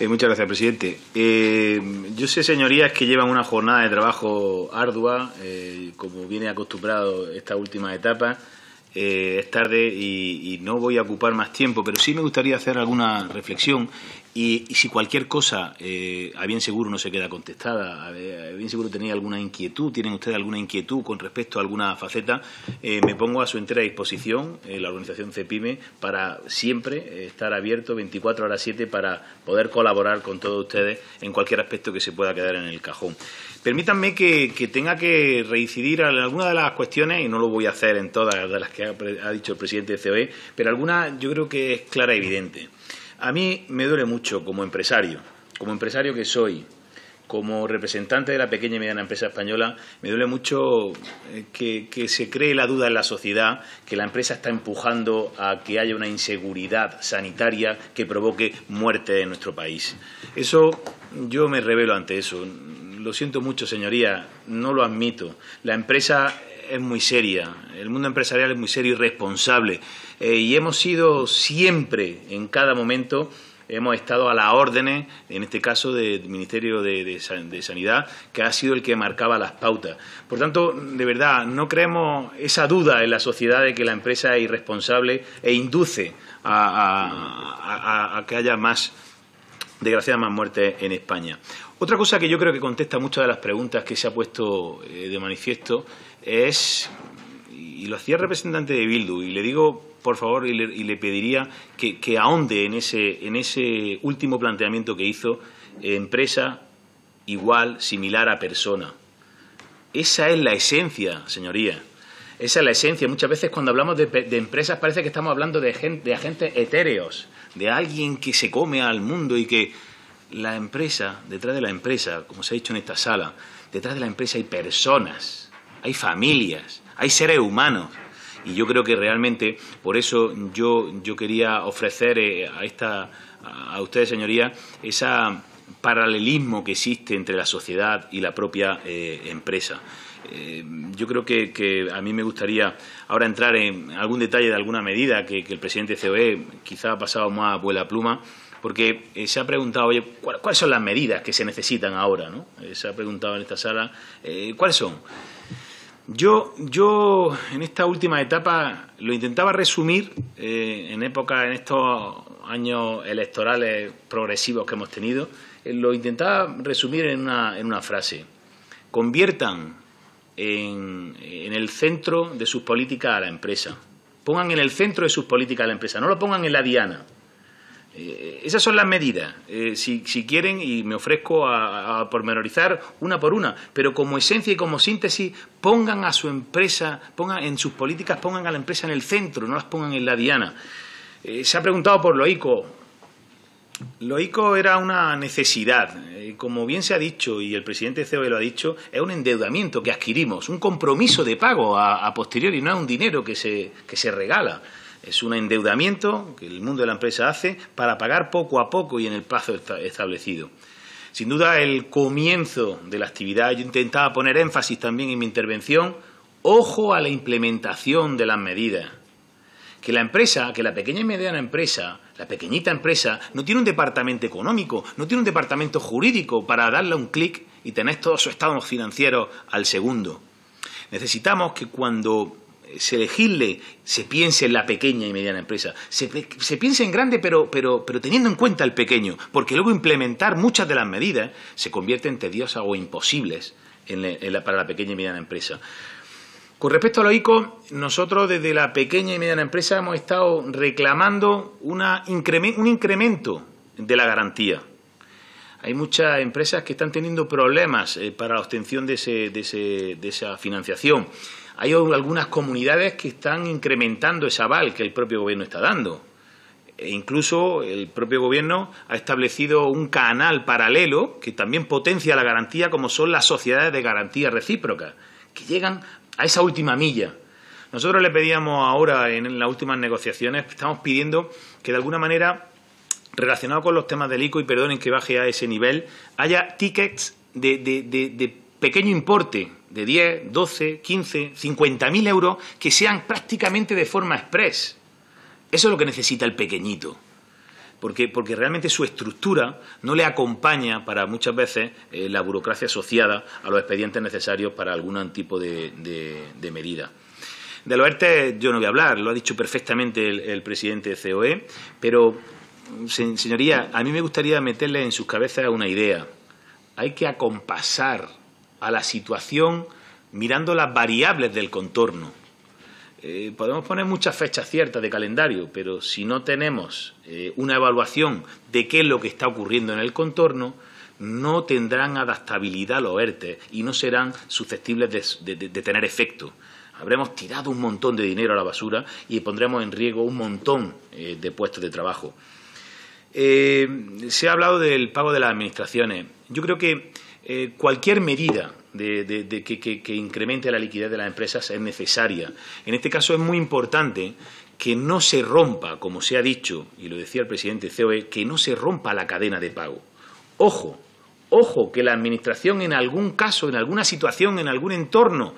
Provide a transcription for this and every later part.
Eh, muchas gracias, presidente. Eh, yo sé, señorías, que llevan una jornada de trabajo ardua, eh, como viene acostumbrado esta última etapa. es tarde y, no voy a ocupar más tiempo, pero sí me gustaría hacer alguna reflexión y, si cualquier cosa, eh, a bien seguro no se queda contestada, a bien seguro tenéis alguna inquietud, tienen ustedes alguna inquietud con respecto a alguna faceta, eh, me pongo a su entera disposición, eh, la organización CEPIME, para siempre estar abierto 24 horas 7 para poder colaborar con todos ustedes en cualquier aspecto que se pueda quedar en el cajón. Permítanme que, tenga que reincidir en alguna de las cuestiones, y no lo voy a hacer en todas de las que ha, ha dicho el presidente de COE, pero alguna yo creo que es clara y evidente. A mí me duele mucho como empresario, como empresario que soy, como representante de la pequeña y mediana empresa española, me duele mucho eh, que, se cree la duda en la sociedad, que la empresa está empujando a que haya una inseguridad sanitaria que provoque muerte en nuestro país. Eso yo me revelo ante eso. Lo siento mucho, señoría, no lo admito. La empresa es muy seria, el mundo empresarial es muy serio y responsable. Eh, y hemos sido siempre, en cada momento, hemos estado a las órdenes, en este caso del Ministerio de, Sanidad, que ha sido el que marcaba las pautas. Por tanto, de verdad, no creemos esa duda en la sociedad de que la empresa es irresponsable e induce a que haya más desgraciadas más muertes en España. Otra cosa que yo creo que contesta muchas de las preguntas que se ha puesto eh, de manifiesto es, y lo hacía el representante de Bildu, y le digo, por favor, y le, pediría que, que, ahonde en ese, en ese último planteamiento que hizo, eh, empresa igual, similar a persona. Esa es la esencia, señoría. Esa es la esencia. Muchas veces cuando hablamos de, de empresas parece que estamos hablando de, gente, de agentes etéreos de alguien que se come al mundo y que la empresa, detrás de la empresa, como se ha dicho en esta sala, detrás de la empresa hay personas, hay familias, hay seres humanos. Y yo creo que realmente, por eso yo, yo quería ofrecer eh, a, esta, a ustedes, señoría esa paralelismo que existe entre la sociedad y la propia eh, empresa. Eh, yo creo que, que, a mí me gustaría ahora entrar en algún detalle de alguna medida que, el presidente COE quizá ha pasado más a vuela pluma, porque eh, se ha preguntado, oye, ¿cuáles son las medidas que se necesitan ahora? se ha preguntado en esta sala, ¿cuáles son? Yo, yo en esta última etapa lo intentaba resumir en época, en estos años electorales progresivos que hemos tenido, lo intentaba resumir en una, en una frase. Conviertan en, el centro de sus políticas a la empresa. Pongan en el centro de sus políticas a la empresa, no lo pongan en la diana. Eh, esas son las medidas, eh, si, quieren, y me ofrezco a, a, pormenorizar una por una, pero como esencia y como síntesis, pongan a su empresa, pongan en sus políticas, pongan a la empresa en el centro, no las pongan en la diana. Eh, se ha preguntado por lo ICO lo ICO era una necesidad. Eh, como bien se ha dicho y el presidente Ceo e lo ha dicho, es un endeudamiento que adquirimos, un compromiso de pago a, a posteriori, no es un dinero que se, que se regala. Es un endeudamiento que el mundo de la empresa hace para pagar poco a poco y en el plazo establecido. Sin duda, el comienzo de la actividad, yo intentaba poner énfasis también en mi intervención, ojo a la implementación de las medidas. Que la empresa, que la pequeña y mediana empresa, la pequeñita empresa no tiene un departamento económico, no tiene un departamento jurídico para darle un clic y tener todos sus estados financieros al segundo. Necesitamos que cuando eh, se elegirle se piense en la pequeña y mediana empresa. Se, piense en grande, pero, teniendo en cuenta el pequeño, porque luego implementar muchas de las medidas se convierte en tediosas o imposibles para la pequeña y mediana empresa. Con respecto a lo ICO, nosotros desde la pequeña y mediana empresa hemos estado reclamando un incremento de la garantía. Hay muchas empresas que están teniendo problemas eh, para la obtención de, esa financiación. Hay algunas comunidades que están incrementando ese aval que el propio gobierno está dando. E incluso el propio gobierno ha establecido un canal paralelo que también potencia la garantía, como son las sociedades de garantía recíproca, que llegan a esa última milla. Nosotros le pedíamos ahora, en las últimas negociaciones, estamos pidiendo que de alguna manera, relacionado con los temas del ICO, y perdonen que baje a ese nivel, haya tickets de, pequeño importe, de 10, 12, 15, mil euros, que sean prácticamente de forma express. Eso es lo que necesita el pequeñito porque, porque realmente su estructura no le acompaña para muchas veces eh, la burocracia asociada a los expedientes necesarios para algún tipo de, de, medida. De los yo no voy a hablar, lo ha dicho perfectamente el, presidente de COE, pero, señoría, a mí me gustaría meterle en sus cabezas una idea. Hay que acompasar a la situación mirando las variables del contorno eh, podemos poner muchas fechas ciertas de calendario, pero si no tenemos eh, una evaluación de qué es lo que está ocurriendo en el contorno, no tendrán adaptabilidad a los ERTE y no serán susceptibles de, tener efecto. Habremos tirado un montón de dinero a la basura y pondremos en riesgo un montón eh, de puestos de trabajo. se ha hablado del pago de las administraciones. Yo creo que cualquier medida de, que, incremente la liquidez de las empresas es necesaria. En este caso es muy importante que no se rompa, como se ha dicho, y lo decía el presidente COE, que no se rompa la cadena de pago. Ojo, ojo, que la Administración en algún caso, en alguna situación, en algún entorno,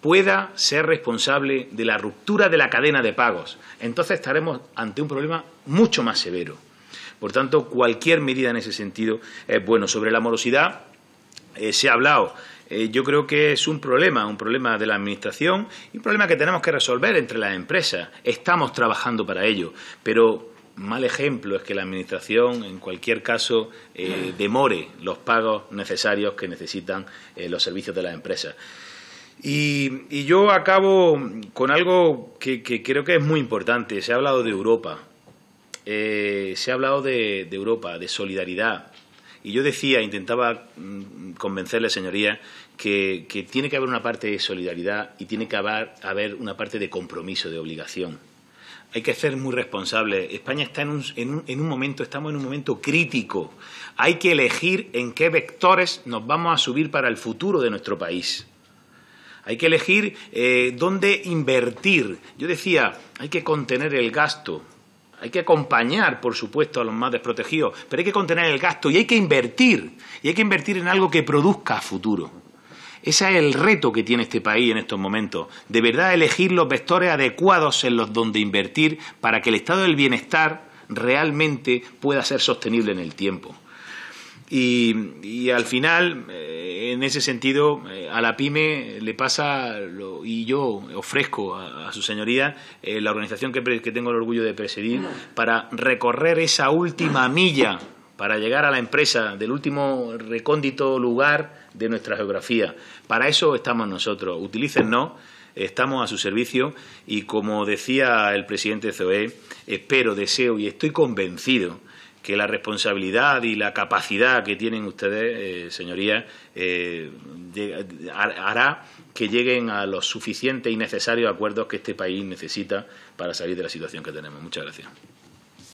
pueda ser responsable de la ruptura de la cadena de pagos. Entonces estaremos ante un problema mucho más severo. Por tanto, cualquier medida en ese sentido es bueno. Sobre la morosidad, eh, se ha hablado eh, yo creo que es un problema, un problema de la Administración y un problema que tenemos que resolver entre las empresas. Estamos trabajando para ello, pero mal ejemplo es que la Administración, en cualquier caso, eh, demore los pagos necesarios que necesitan eh, los servicios de las empresas. Y, yo acabo con algo que, creo que es muy importante. Se ha hablado de Europa, se ha hablado de Europa, de solidaridad, y yo decía, intentaba mm, convencerle, señoría, que, tiene que haber una parte de solidaridad y tiene que haber, una parte de compromiso, de obligación. Hay que ser muy responsables. España está en un, momento, estamos en un momento crítico. Hay que elegir en qué vectores nos vamos a subir para el futuro de nuestro país. Hay que elegir eh, dónde invertir. Yo decía, hay que contener el gasto hay que acompañar, por supuesto, a los más desprotegidos, pero hay que contener el gasto y hay que invertir. Y hay que invertir en algo que produzca futuro. Ese es el reto que tiene este país en estos momentos. De verdad elegir los vectores adecuados en los donde invertir para que el estado del bienestar realmente pueda ser sostenible en el tiempo. Y, al final, eh, en ese sentido, eh, a la pyme le pasa, y yo ofrezco a, su señoría eh, la organización que, que tengo el orgullo de presidir, para recorrer esa última milla para llegar a la empresa del último recóndito lugar de nuestra geografía. Para eso estamos nosotros. Utilícennos, estamos a su servicio y como decía el presidente Zoé, espero, deseo y estoy convencido que la responsabilidad y la capacidad que tienen ustedes, eh, señorías, eh, hará que lleguen a los suficientes y necesarios acuerdos que este país necesita para salir de la situación que tenemos. Muchas gracias.